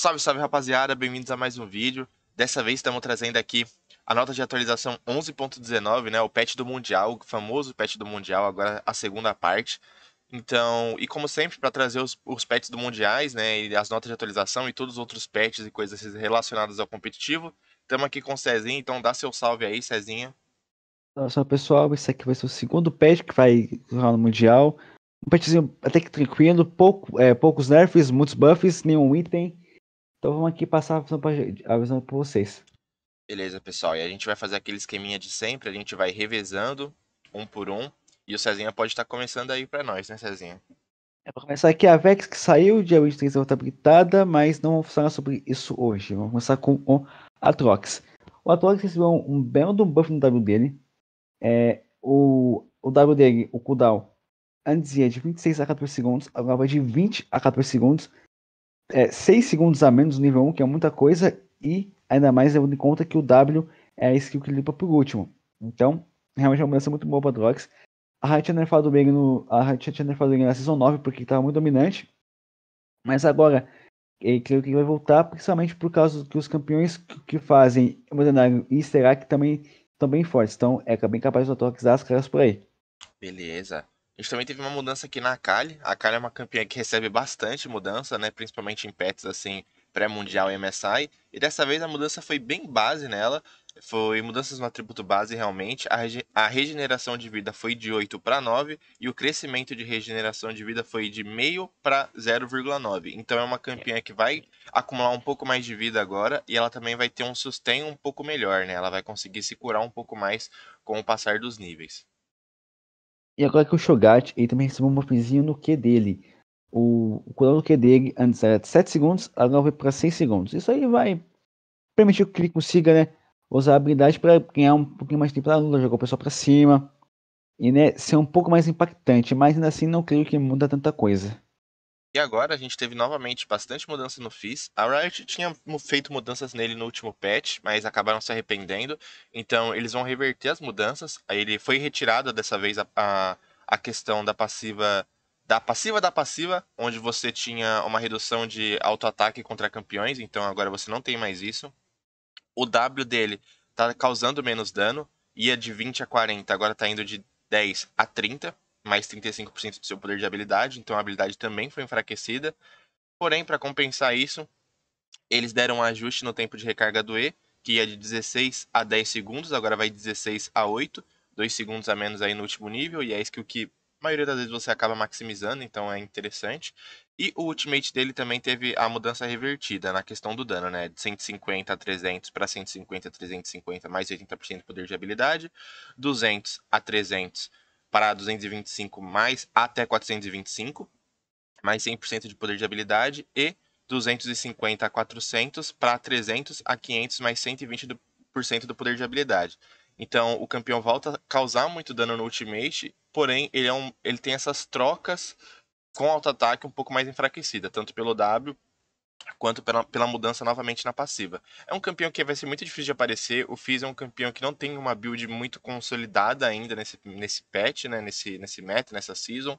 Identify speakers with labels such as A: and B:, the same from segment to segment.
A: Salve, salve rapaziada, bem-vindos a mais um vídeo. Dessa vez estamos trazendo aqui a nota de atualização 11.19, né, o patch do Mundial, o famoso patch do Mundial, agora a segunda parte. Então, e como sempre, para trazer os, os patches do Mundiais, né, e as notas de atualização e todos os outros patches e coisas relacionadas ao competitivo, estamos aqui com o Cezinha, então dá seu salve aí, Cezinha.
B: Salve pessoal, esse aqui vai ser o segundo patch que vai rolar no Mundial. Um patchzinho até que tranquilo, pouco, é, poucos nerfs, muitos buffs, nenhum item então vamos aqui passar a visão para vocês.
A: Beleza, pessoal. E a gente vai fazer aquele esqueminha de sempre, a gente vai revezando um por um. E o Cezinha pode estar tá começando aí para nós, né, Cezinha?
B: É, para começar aqui, a Vex que saiu, dia 23 ela tá habilitada, mas não vamos falar sobre isso hoje. Vamos começar com o Atrox. O Atrox recebeu um, um belo do buff no W dele. É, o, o W dele, o cooldown, antes ia de 26 a 14 segundos, agora vai de 20 a 14 segundos é, 6 segundos a menos no nível 1, que é muita coisa, e ainda mais levando em conta que o W é a skill que limpa por último. Então, realmente é uma mudança muito boa para Drox. A Hatch tinha nerfado bem no, a tinha nerfado bem na Season 9 porque estava muito dominante. Mas agora, ele é, creio que ele vai voltar, principalmente por causa que os campeões que, fazem Modernário e Sterak também estão bem fortes. Então, é bem capaz de Drox dar as caras por aí.
A: Beleza. A gente também teve uma mudança aqui na Akali. A Akali é uma campeã que recebe bastante mudança, né? Principalmente em pets assim, pré-mundial e MSI. E dessa vez a mudança foi bem base nela. Foi mudanças no atributo base realmente. A, rege... a regeneração de vida foi de 8 para 9 e o crescimento de regeneração de vida foi de meio para 0,9. Então é uma campeã que vai acumular um pouco mais de vida agora e ela também vai ter um sustain um pouco melhor, né? Ela vai conseguir se curar um pouco mais com o passar dos níveis.
B: E agora que o Shogat ele também recebeu um buffzinho no Q dele. O, o cooldown do Q dele antes era de 7 segundos, agora vai para 6 segundos. Isso aí vai permitir que ele consiga né, usar a habilidade para ganhar um pouquinho mais de tempo na luta, jogar o pessoal para cima e né, ser um pouco mais impactante, mas ainda assim não creio que muda tanta coisa.
A: E agora a gente teve novamente bastante mudança no Fizz. A Riot tinha feito mudanças nele no último patch, mas acabaram se arrependendo. Então eles vão reverter as mudanças. Aí ele foi retirada dessa vez a, a, a questão da passiva. Da passiva da passiva, onde você tinha uma redução de auto-ataque contra campeões, então agora você não tem mais isso. O W dele tá causando menos dano, ia de 20 a 40, agora tá indo de 10 a 30 mais 35% do seu poder de habilidade, então a habilidade também foi enfraquecida. Porém, para compensar isso, eles deram um ajuste no tempo de recarga do E, que ia de 16 a 10 segundos, agora vai de 16 a 8, 2 segundos a menos aí no último nível, e é isso que o que a maioria das vezes você acaba maximizando, então é interessante. E o ultimate dele também teve a mudança revertida na questão do dano, né? De 150 a 300 para 150 a 350, mais 80% de poder de habilidade. 200 a 300 para 225 mais até 425, mais 100% de poder de habilidade, e 250 a 400 para 300 a 500 mais 120% do poder de habilidade. Então o campeão volta a causar muito dano no ultimate, porém ele, é um, ele tem essas trocas com auto-ataque um pouco mais enfraquecida, tanto pelo W quanto pela, pela mudança novamente na passiva. É um campeão que vai ser muito difícil de aparecer. O Fizz é um campeão que não tem uma build muito consolidada ainda nesse, nesse patch, né? Nesse, nesse meta, nessa season.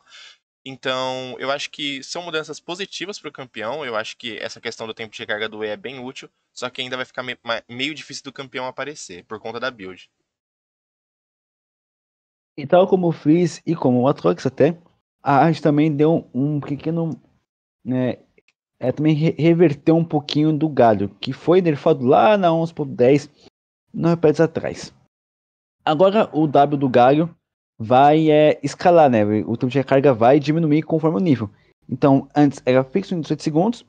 A: Então, eu acho que são mudanças positivas para o campeão. Eu acho que essa questão do tempo de recarga do E é bem útil. Só que ainda vai ficar me, meio difícil do campeão aparecer por conta da build.
B: E tal como o Fizz e como o Atrox até, a gente também deu um pequeno né, é, também re reverteu um pouquinho do galho, que foi nerfado lá na 11.10, não repete atrás. Agora o W do galho vai é, escalar, né? O tempo de recarga vai diminuir conforme o nível. Então, antes era fixo em 18 segundos,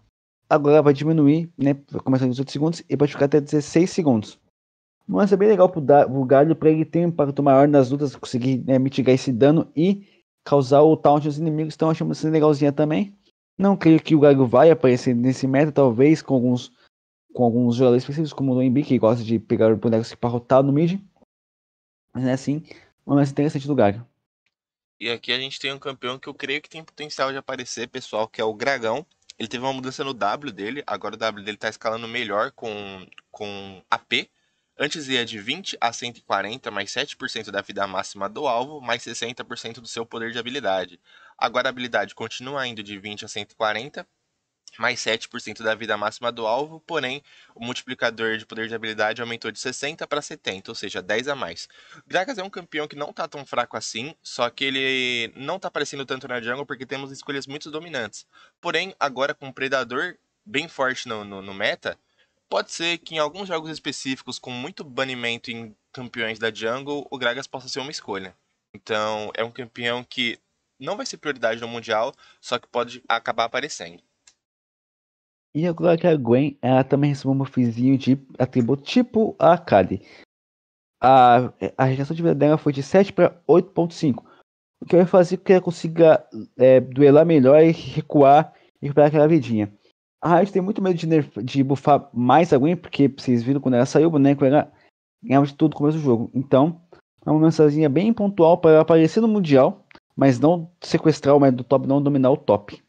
B: agora vai diminuir, né? Vai começar em 18 segundos e vai ficar até 16 segundos. Mas é bem legal pro, da, pro galho para ele ter um impacto maior nas lutas, conseguir né, mitigar esse dano e causar o taunt os inimigos. Então, achamos legalzinha também. Não creio que o Gago vai aparecer nesse meta, talvez com alguns, com alguns jogadores específicos, como o Doembi, que gosta de pegar o boneco se parrotar no mid. Mas é assim, uma mais interessante do Gago.
A: E aqui a gente tem um campeão que eu creio que tem potencial de aparecer, pessoal, que é o Dragão. Ele teve uma mudança no W dele, agora o W dele tá escalando melhor com, com AP. Antes ia de 20 a 140, mais 7% da vida máxima do alvo, mais 60% do seu poder de habilidade. A habilidade continua indo de 20 a 140, mais 7% da vida máxima do alvo, porém o multiplicador de poder de habilidade aumentou de 60 para 70, ou seja, 10 a mais. Gragas é um campeão que não está tão fraco assim, só que ele não está aparecendo tanto na jungle porque temos escolhas muito dominantes. Porém, agora com o Predador bem forte no, no, no meta, pode ser que em alguns jogos específicos com muito banimento em campeões da jungle, o Gragas possa ser uma escolha. Então, é um campeão que não vai ser prioridade no Mundial, só que pode acabar aparecendo.
B: E é agora que a Gwen, ela também recebeu um buffzinho de atributo tipo a Kali. A, a rejeição de vida dela foi de 7 para 8.5. O que vai fazer com que ela consiga é, duelar melhor e recuar e recuperar aquela vidinha. A Riot tem muito medo de, nerf, de buffar mais a Gwen, porque vocês viram quando ela saiu, o boneco ela ganhava de tudo no começo do jogo. Então, é uma mensagenzinha bem pontual para ela aparecer no Mundial mas não sequestrar o médio do top, não dominar o top.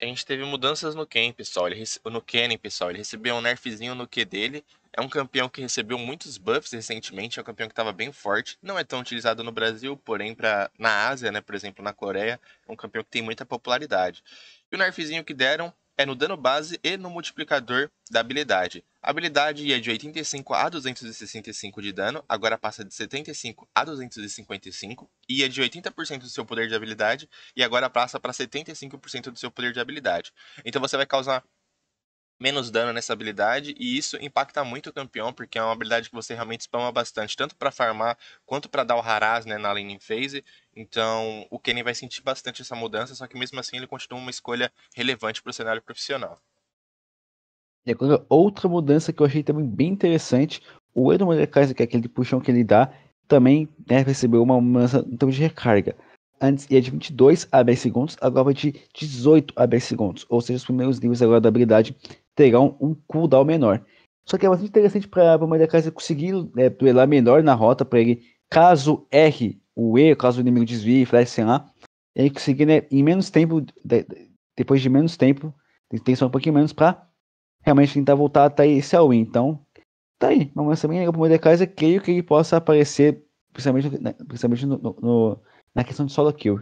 A: A gente teve mudanças no Ken, pessoal. Ele rece... No Kennen, pessoal. Ele recebeu um nerfzinho no Q dele. É um campeão que recebeu muitos buffs recentemente. É um campeão que estava bem forte. Não é tão utilizado no Brasil, porém pra... na Ásia, né? Por exemplo, na Coreia. É um campeão que tem muita popularidade. E o nerfzinho que deram é no dano base e no multiplicador da habilidade. A habilidade ia é de 85 a 265 de dano, agora passa de 75 a 255, ia é de 80% do seu poder de habilidade e agora passa para 75% do seu poder de habilidade. Então você vai causar menos dano nessa habilidade e isso impacta muito o campeão, porque é uma habilidade que você realmente spama bastante, tanto para farmar quanto para dar o haraz né, na lane phase. Então, o Kenny vai sentir bastante essa mudança, só que mesmo assim ele continua uma escolha relevante para o cenário profissional.
B: E é agora, outra mudança que eu achei também bem interessante, o Edo Mordekaiser, que é aquele puxão que ele dá, também né, recebeu uma mudança então, de recarga. Antes ia de 22 a 10 segundos, agora vai de 18 a 10 segundos. Ou seja, os primeiros níveis agora da habilidade terão um cooldown menor. Só que é bastante interessante para o Mordekaiser conseguir né, duelar melhor na rota, para ele caso erre o E, caso o inimigo desvie, flash, lá, ele conseguir né, em menos tempo, de, depois de menos tempo, tem que ser um pouquinho menos pra realmente tentar voltar até esse all Então, tá aí. Uma mudança bem legal pro Mordekaiser. Creio que ele possa aparecer, principalmente, né, principalmente no, no, na questão de solo kill.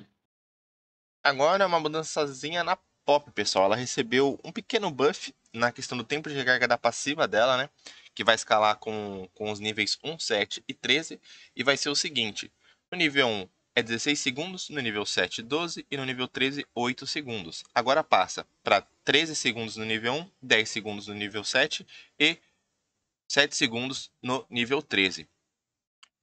A: Agora, é uma mudançazinha na pop, pessoal. Ela recebeu um pequeno buff na questão do tempo de recarga da passiva dela, né? que vai escalar com, com os níveis 1, 7 e 13, e vai ser o seguinte: no nível 1 é 16 segundos, no nível 7, 12 e no nível 13, 8 segundos. Agora passa para 13 segundos no nível 1, 10 segundos no nível 7 e 7 segundos no nível 13.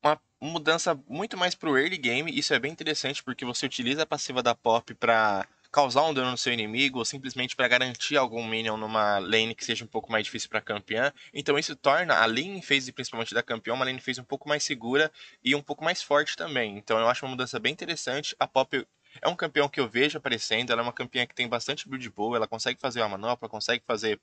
A: Uma mudança muito mais para o early game, isso é bem interessante porque você utiliza a passiva da Pop para causar um dano no seu inimigo ou simplesmente para garantir algum minion numa lane que seja um pouco mais difícil para campeã. Então isso torna a lane phase principalmente da campeã uma lane phase um pouco mais segura e um pouco mais forte também. Então eu acho uma mudança bem interessante. A Pop é um campeão que eu vejo aparecendo, ela é uma campeã que tem bastante build boa, ela consegue fazer a manopla, consegue fazer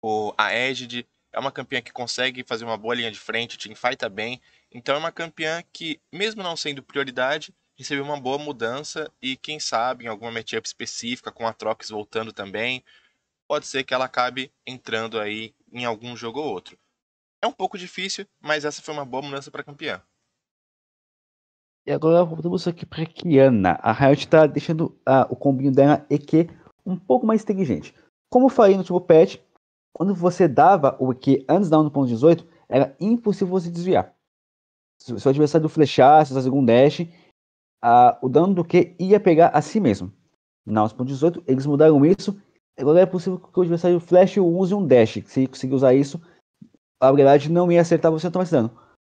A: o a Edge, é uma campeã que consegue fazer uma boa linha de frente, Team teamfighta bem. Então é uma campeã que, mesmo não sendo prioridade, receber uma boa mudança e, quem sabe, em alguma matchup específica, com a Trox voltando também, pode ser que ela acabe entrando aí em algum jogo ou outro. É um pouco difícil, mas essa foi uma boa mudança para campeã.
B: E agora voltamos aqui para Kiana. A Riot está deixando ah, o combinho dela é EQ um pouco mais inteligente. Como eu falei no último patch, quando você dava o EQ antes da 1.18, era impossível você desviar. Se o adversário flechasse, fazer algum dash, a, o dano do que ia pegar a si mesmo. Na 11.18, eles mudaram isso. Agora é possível que o adversário flash use um dash. Se conseguir usar isso, a verdade não ia acertar você tomar esse dano.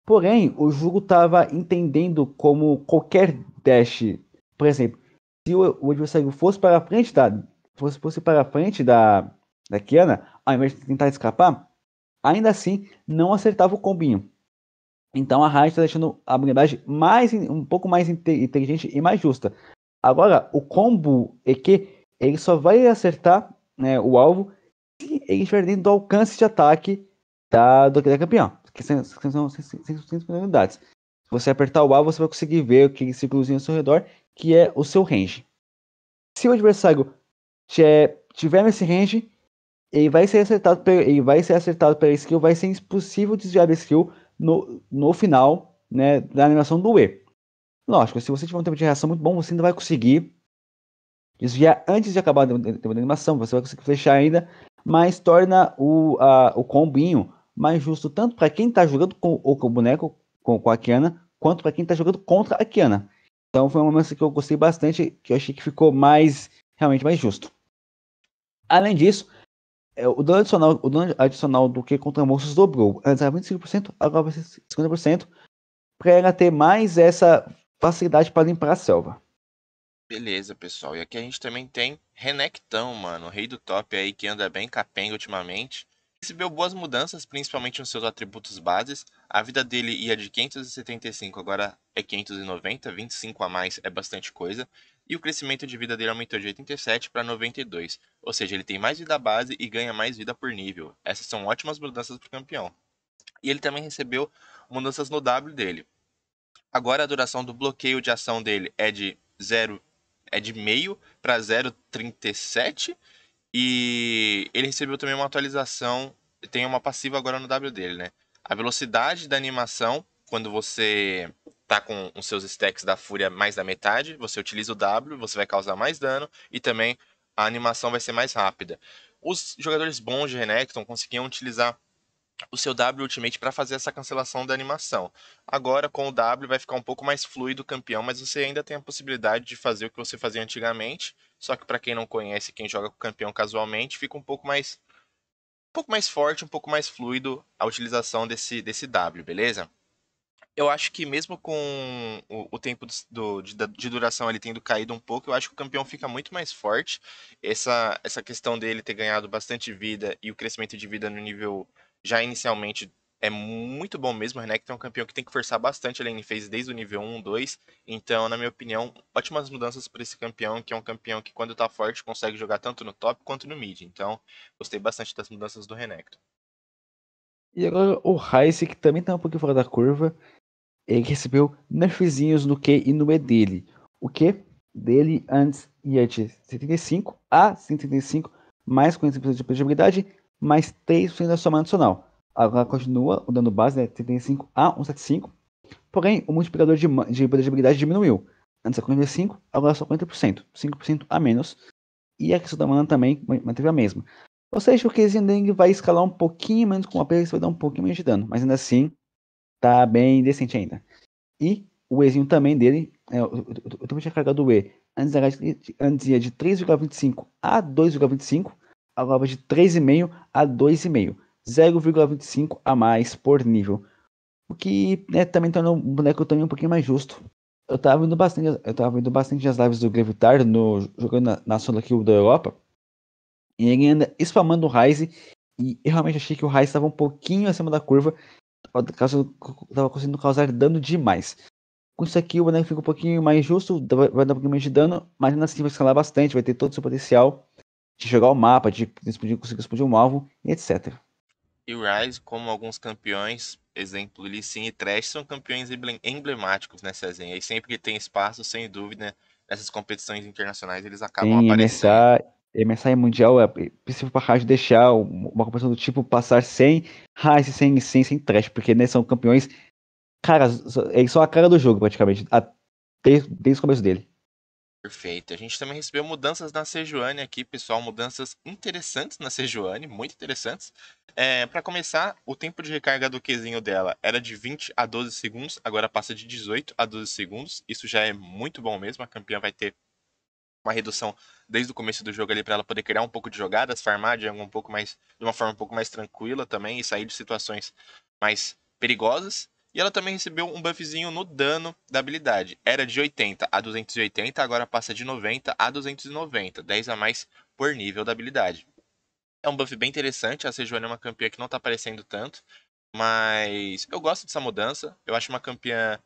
B: Porém, o jogo estava entendendo como qualquer dash. Por exemplo, se o, o adversário fosse para a frente da. Fosse, fosse para a frente da, da Kiana, ao invés de tentar escapar, ainda assim não acertava o combinho. Então a Riot está deixando a habilidade mais, um pouco mais inteligente e mais justa. Agora, o combo é que ele só vai acertar né, o alvo se ele estiver dentro do alcance de ataque da, do, da campeã, que são 150 unidades. Se você apertar o alvo, você vai conseguir ver aquele círculozinho ao seu redor, que é o seu range. Se o adversário tiver nesse range, ele vai ser acertado pela, ele vai ser acertado pela skill, vai ser impossível desviar da skill, no, no final né, da animação do E. Lógico, se você tiver um tempo de reação muito bom, você ainda vai conseguir desviar antes de acabar o tempo da animação, você vai conseguir fechar ainda, mas torna o, a, o combinho mais justo tanto para quem está jogando com, ou com o boneco, com, com a Kiana, quanto para quem está jogando contra a Kiana. Então foi uma mudança que eu gostei bastante, que eu achei que ficou mais realmente mais justo. Além disso, é, o dano adicional, o dólar adicional do que contra monstros dobrou. Antes era 25%, agora vai ser 50%, para ela ter mais essa facilidade para limpar a selva.
A: Beleza, pessoal. E aqui a gente também tem Renectão, mano, o rei do top aí que anda bem capenga ultimamente. Recebeu boas mudanças, principalmente nos seus atributos bases. A vida dele ia de 575, agora é 590, 25 a mais é bastante coisa e o crescimento de vida dele aumentou de 87 para 92, ou seja, ele tem mais vida base e ganha mais vida por nível. Essas são ótimas mudanças para o campeão. E ele também recebeu mudanças no W dele. Agora a duração do bloqueio de ação dele é de 0 é de meio para 0,37 e ele recebeu também uma atualização, tem uma passiva agora no W dele, né? A velocidade da animação quando você tá com os seus stacks da fúria mais da metade, você utiliza o W, você vai causar mais dano e também a animação vai ser mais rápida. Os jogadores bons de Renekton conseguiam utilizar o seu W Ultimate para fazer essa cancelação da animação. Agora com o W vai ficar um pouco mais fluido o campeão, mas você ainda tem a possibilidade de fazer o que você fazia antigamente, só que para quem não conhece, quem joga com o campeão casualmente, fica um pouco mais um pouco mais forte, um pouco mais fluido a utilização desse desse W, beleza? eu acho que mesmo com o, o tempo do, de, de, duração ele tendo caído um pouco, eu acho que o campeão fica muito mais forte. Essa, essa questão dele ter ganhado bastante vida e o crescimento de vida no nível já inicialmente é muito bom mesmo. O Renekton é um campeão que tem que forçar bastante a lane phase desde o nível 1, 2. Então, na minha opinião, ótimas mudanças para esse campeão, que é um campeão que quando está forte consegue jogar tanto no top quanto no mid. Então, gostei bastante das mudanças do Renekton.
B: E agora o Heise, que também está um pouquinho fora da curva, ele recebeu nerfzinhos no Q e no E dele. O Q dele antes ia de 75 a 135, mais 40% de previsibilidade, mais 3% da soma adicional. Agora continua o dano base, né, 75 a 175, porém o multiplicador de, de habilidade diminuiu. Antes era 45, agora é só 40%, 5% a menos. E a questão da mana também manteve a mesma. Ou seja, o Kezendeng vai escalar um pouquinho menos com a peça, vai dar um pouquinho menos de dano, mas ainda assim Tá bem decente ainda. E o Ezinho também dele, é, eu, eu, eu, eu também tinha carregado o E. Antes, antes ia de 3,25 a 2,25, agora vai de 3,5 a 2,5. 0,25 a mais por nível. O que né, também torna o boneco também um pouquinho mais justo. Eu tava indo bastante, eu tava indo bastante as lives do Gravitar no, jogando na, na solo kill da Europa. E ele ainda spamando o Ryze. E eu realmente achei que o Ryze estava um pouquinho acima da curva estava conseguindo causar dano demais. Com isso aqui o boneco fica um pouquinho mais justo, vai dar um pouquinho mais de dano, mas ainda assim vai escalar bastante, vai ter todo o seu potencial de jogar o mapa, de explodir, conseguir explodir um alvo, etc.
A: E o Rise, como alguns campeões, exemplo Lee Sin e Trash, são campeões emblemáticos nessa resenha. E sempre que tem espaço, sem dúvida, nessas competições internacionais, eles
B: acabam Sim, aparecendo. MSI mundial, é, é possível para a rádio deixar uma competição do tipo passar sem Rise, sem, sem, sem trash, porque né, são campeões. Cara, é são a cara do jogo, praticamente, desde, desde o começo dele.
A: Perfeito. A gente também recebeu mudanças na Sejuani aqui, pessoal. Mudanças interessantes na Sejuani, muito interessantes. É, para começar, o tempo de recarga do Qzinho dela era de 20 a 12 segundos, agora passa de 18 a 12 segundos. Isso já é muito bom mesmo. A campeã vai ter uma redução desde o começo do jogo ali para ela poder criar um pouco de jogadas, farmar de um pouco mais de uma forma um pouco mais tranquila também e sair de situações mais perigosas. E ela também recebeu um buffzinho no dano da habilidade. Era de 80 a 280, agora passa de 90 a 290, 10 a mais por nível da habilidade. É um buff bem interessante, a Sejuani é uma campeã que não está aparecendo tanto, mas eu gosto dessa mudança. Eu acho uma campeã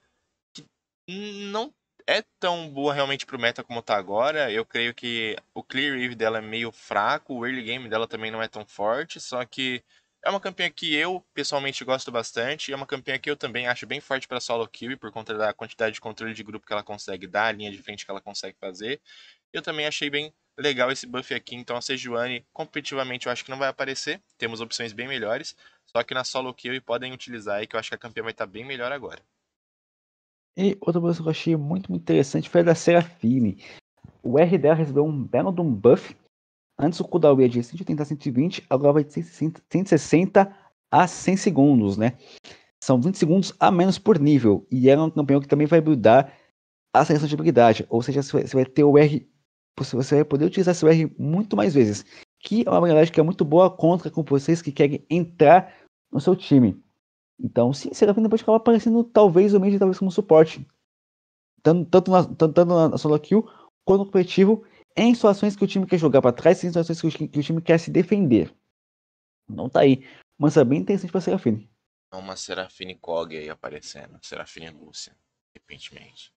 A: que não é tão boa realmente pro meta como tá agora. Eu creio que o clear Eve dela é meio fraco, o early game dela também não é tão forte, só que é uma campanha que eu pessoalmente gosto bastante, é uma campanha que eu também acho bem forte para solo kill por conta da quantidade de controle de grupo que ela consegue dar, a linha de frente que ela consegue fazer. Eu também achei bem legal esse buff aqui, então a Sejuani competitivamente eu acho que não vai aparecer, temos opções bem melhores, só que na solo kill podem utilizar aí que eu acho que a campanha vai estar tá bem melhor agora.
B: E outra coisa que eu achei muito, muito interessante foi a da Serafine. O R dela recebeu um belo de um buff. Antes o cooldown ia de 180 a 120, agora vai de 160 a 100 segundos, né? São 20 segundos a menos por nível. E ela é um campeão que também vai buildar a seleção de habilidade. Ou seja, você vai ter o R. Você vai poder utilizar seu R muito mais vezes. Que é uma habilidade que é muito boa contra com vocês que querem entrar no seu time. Então, sim, Serafina pode acabar aparecendo talvez o Mage, talvez como suporte. Tanto, tanto, na, tanto na solo kill quanto no competitivo, em situações que o time quer jogar para trás, em situações que o, que o, time quer se defender. Não tá aí. Mas é bem interessante pra Serafine.
A: É uma Serafine Cog aí aparecendo. Serafine Lúcia, repentinamente.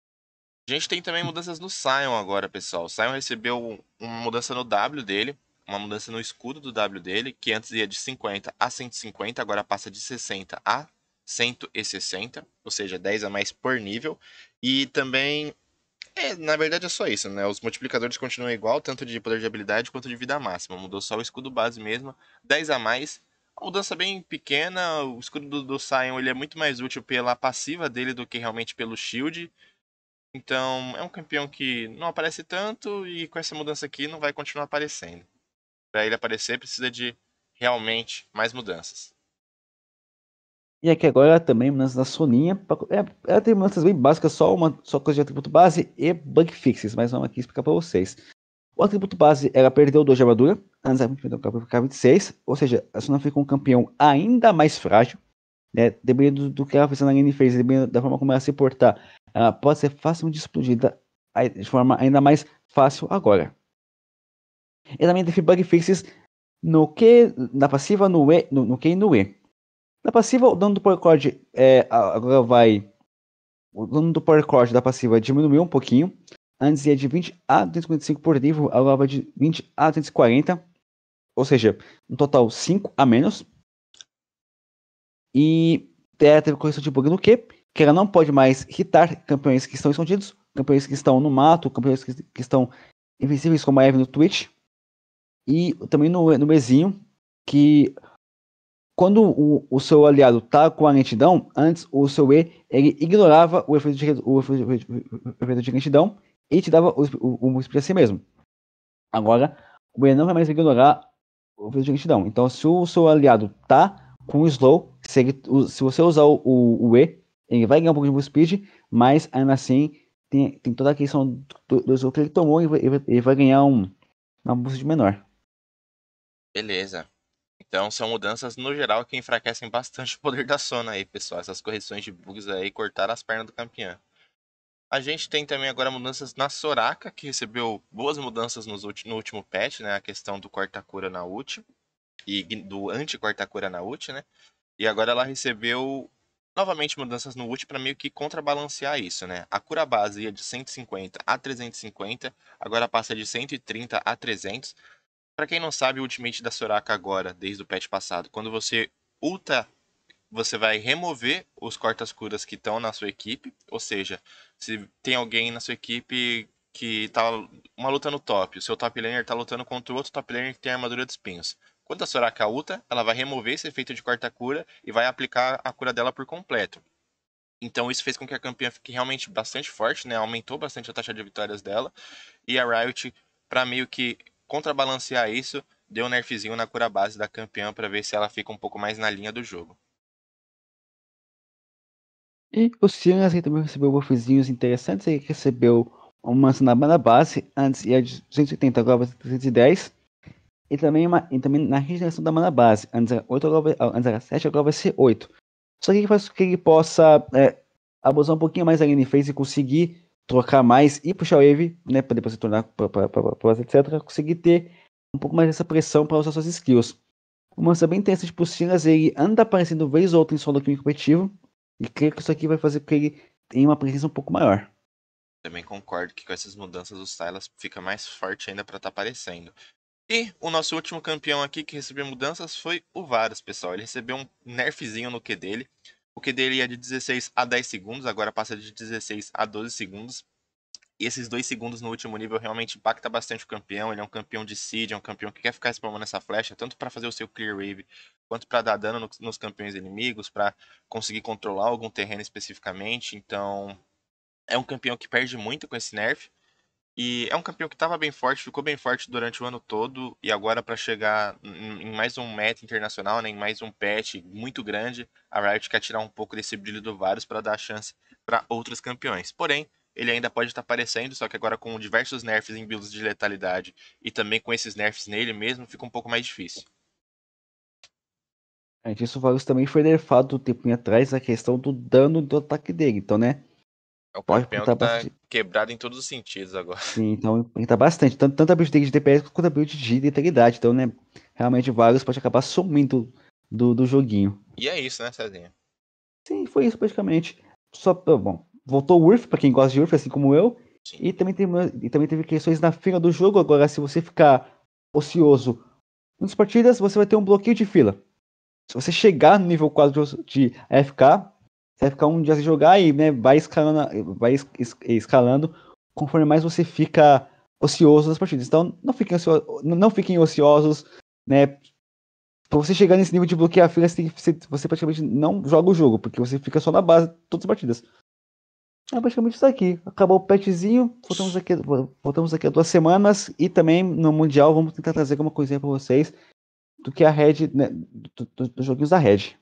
A: A gente tem também mudanças no Sion agora, pessoal. O Sion recebeu uma mudança no W dele uma mudança no escudo do W dele, que antes ia de 50 a 150, agora passa de 60 a 160, ou seja, 10 a mais por nível. E também, é, na verdade é só isso, né? Os multiplicadores continuam igual, tanto de poder de habilidade quanto de vida máxima. Mudou só o escudo base mesmo, 10 a mais. Uma mudança bem pequena, o escudo do, do Sion ele é muito mais útil pela passiva dele do que realmente pelo shield. Então, é um campeão que não aparece tanto e com essa mudança aqui não vai continuar aparecendo para ele aparecer, precisa de realmente mais mudanças.
B: E aqui agora também mudanças da Soninha. É, ela tem mudanças bem básicas, só uma só coisa de atributo base e bug fixes, mas vamos aqui explicar para vocês. O atributo base, ela perdeu 2 de armadura, antes ela perdeu para ficar 26, ou seja, a Sona fica um campeão ainda mais frágil, né? dependendo do que na Fernandine fez, dependendo da forma como ela se portar, ela pode ser facilmente explodida de forma ainda mais fácil agora. E também teve bug fixes no Q, na passiva, no E, no, no Q e no E. Na passiva, o dano do power chord é, agora vai. O dano do power chord da passiva diminuiu um pouquinho. Antes ia de 20 a 255 por nível, agora vai de 20 a 240. Ou seja, no total 5 a menos. E é, teve correção de bug no Q, que ela não pode mais hitar campeões que estão escondidos, campeões que estão no mato, campeões que, que estão invencíveis como a Eve no Twitch. E também no, no mesinho, que quando o, o seu aliado tá com a lentidão, antes o seu E ele ignorava o efeito de, o efeito, de lentidão e te dava o, o, o múltiplo a si mesmo. Agora, o E não vai mais ignorar o efeito de lentidão. Então, se o seu aliado tá com o slow, se, ele, se você usar o, o, E, ele vai ganhar um pouco de speed, mas ainda assim tem, tem toda a questão do, do, que ele tomou e vai, ele vai ganhar um, uma boost menor.
A: Beleza. Então são mudanças no geral que enfraquecem bastante o poder da Sona aí, pessoal. Essas correções de bugs aí cortaram as pernas do campeão. A gente tem também agora mudanças na Soraka, que recebeu boas mudanças nos no último patch, né? A questão do corta cura na ult e do anti-corta cura na ult, né? E agora ela recebeu novamente mudanças no ult para meio que contrabalancear isso, né? A cura base ia de 150 a 350, agora passa de 130 a 300. Para quem não sabe, o ultimate da Soraka agora, desde o patch passado, quando você ulta, você vai remover os cortas-curas que estão na sua equipe. Ou seja, se tem alguém na sua equipe que tá uma luta no top, o seu top laner tá lutando contra outro top laner que tem armadura de espinhos. Quando a Soraka ulta, ela vai remover esse efeito de quarta cura e vai aplicar a cura dela por completo. Então isso fez com que a campeã fique realmente bastante forte, né? Aumentou bastante a taxa de vitórias dela. E a Riot, para meio que contrabalancear isso, deu um nerfzinho na cura base da campeã para ver se ela fica um pouco mais na linha do jogo.
B: E o Sianzi assim, também recebeu buffzinhos interessantes, ele recebeu uma sinaba na base, antes ia de 180, agora vai 310. E também, uma, e também na regeneração da mana base, antes era, 8, agora, ah, antes era 7, agora vai ser 8. Só que faz faz que ele possa é, abusar um pouquinho mais da lane phase e conseguir trocar mais e puxar o wave, né, para depois se tornar para etc, conseguir ter um pouco mais dessa pressão para usar suas skills. Uma coisa bem interessante pro Silas, ele anda aparecendo vez ou outra em solo químico competitivo, e creio que isso aqui vai fazer com que ele tenha uma presença um pouco maior.
A: Também concordo que com essas mudanças o Silas fica mais forte ainda para estar tá aparecendo. E o nosso último campeão aqui que recebeu mudanças foi o Varus, pessoal. Ele recebeu um nerfzinho no Q dele, o que dele é de 16 a 10 segundos, agora passa de 16 a 12 segundos. E esses dois segundos no último nível realmente impacta bastante o campeão. Ele é um campeão de seed, é um campeão que quer ficar spamando essa flecha, tanto para fazer o seu clear wave, quanto para dar dano nos campeões inimigos, para conseguir controlar algum terreno especificamente. Então, é um campeão que perde muito com esse nerf. E é um campeão que estava bem forte, ficou bem forte durante o ano todo e agora para chegar em mais um meta internacional, né, em mais um patch muito grande, a Riot quer tirar um pouco desse brilho do Varus para dar chance para outros campeões. Porém, ele ainda pode estar tá aparecendo, só que agora com diversos nerfs em builds de letalidade e também com esses nerfs nele mesmo, fica um pouco mais difícil.
B: Antes, é, o Varus também foi nerfado um tempinho atrás a questão do dano do ataque dele, então, né? É o campeão tá bastante.
A: quebrado em todos os sentidos agora.
B: Sim, então tá bastante. Tanto, tanto a build de DPS quanto a build de integridade Então, né, realmente vários pode acabar sumindo do, do joguinho.
A: E é isso, né, Cezinha? Sim,
B: foi isso praticamente. Só, ah, bom, voltou o Urf, pra quem gosta de Urf, assim como eu. Sim. E também, teve, e também teve questões na fila do jogo. Agora, se você ficar ocioso nas partidas, você vai ter um bloqueio de fila. Se você chegar no nível 4 de AFK, você vai ficar um dia sem jogar e né, vai, escalando, vai escalando conforme mais você fica ocioso nas partidas. Então, não fiquem, ociosos, não fiquem ociosos, né? Pra você chegar nesse nível de bloquear a fila, você, você, praticamente não joga o jogo, porque você fica só na base todas as partidas. É praticamente isso aqui. Acabou o patchzinho, voltamos aqui, voltamos aqui a duas semanas e também no Mundial vamos tentar trazer alguma coisinha pra vocês do que a Red, né, dos do, do joguinhos da Red.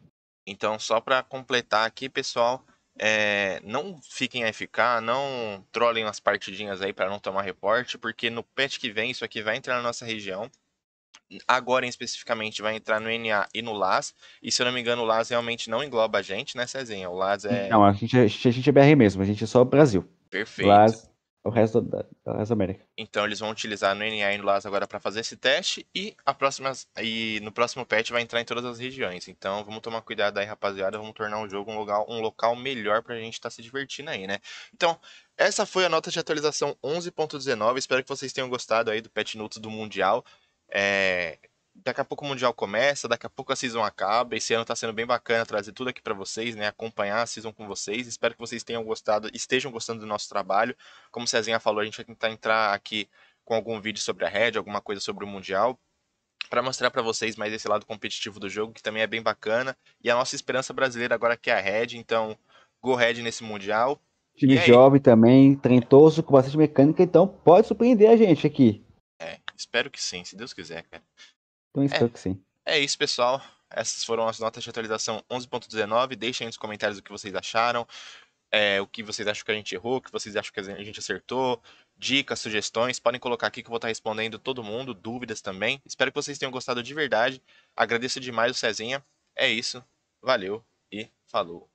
A: Então, só para completar aqui, pessoal, é, não fiquem a não trolem as partidinhas aí para não tomar reporte, porque no patch que vem isso aqui vai entrar na nossa região. Agora, especificamente, vai entrar no NA e no LAS. E se eu não me engano, o LAS realmente não engloba a gente, né, Cezinha? O LAS é. Não,
B: a gente, é, a gente é BR mesmo, a gente é só Brasil.
A: Perfeito. LAS
B: o resto da, o resto da América.
A: Então eles vão utilizar no NA e no LAS agora para fazer esse teste e a próxima e no próximo patch vai entrar em todas as regiões. Então vamos tomar cuidado aí, rapaziada, vamos tornar o jogo um local, um local melhor pra gente estar tá se divertindo aí, né? Então, essa foi a nota de atualização 11.19. Espero que vocês tenham gostado aí do patch notes do mundial. É, daqui a pouco o Mundial começa, daqui a pouco a season acaba. Esse ano tá sendo bem bacana trazer tudo aqui para vocês, né? Acompanhar a season com vocês. Espero que vocês tenham gostado, estejam gostando do nosso trabalho. Como o Cezinha falou, a gente vai tentar entrar aqui com algum vídeo sobre a Red, alguma coisa sobre o Mundial, para mostrar para vocês mais esse lado competitivo do jogo, que também é bem bacana. E a nossa esperança brasileira agora é que é a Red, então go Red nesse Mundial.
B: Time jovem também, trentoso, com bastante mecânica, então pode surpreender a gente aqui.
A: É, espero que sim, se Deus quiser, cara.
B: Então espero é, que sim.
A: É isso, pessoal. Essas foram as notas de atualização 11.19. Deixem aí nos comentários o que vocês acharam, é, o que vocês acham que a gente errou, o que vocês acham que a gente acertou, dicas, sugestões. Podem colocar aqui que eu vou estar respondendo todo mundo, dúvidas também. Espero que vocês tenham gostado de verdade. Agradeço demais o Cezinha. É isso. Valeu e falou.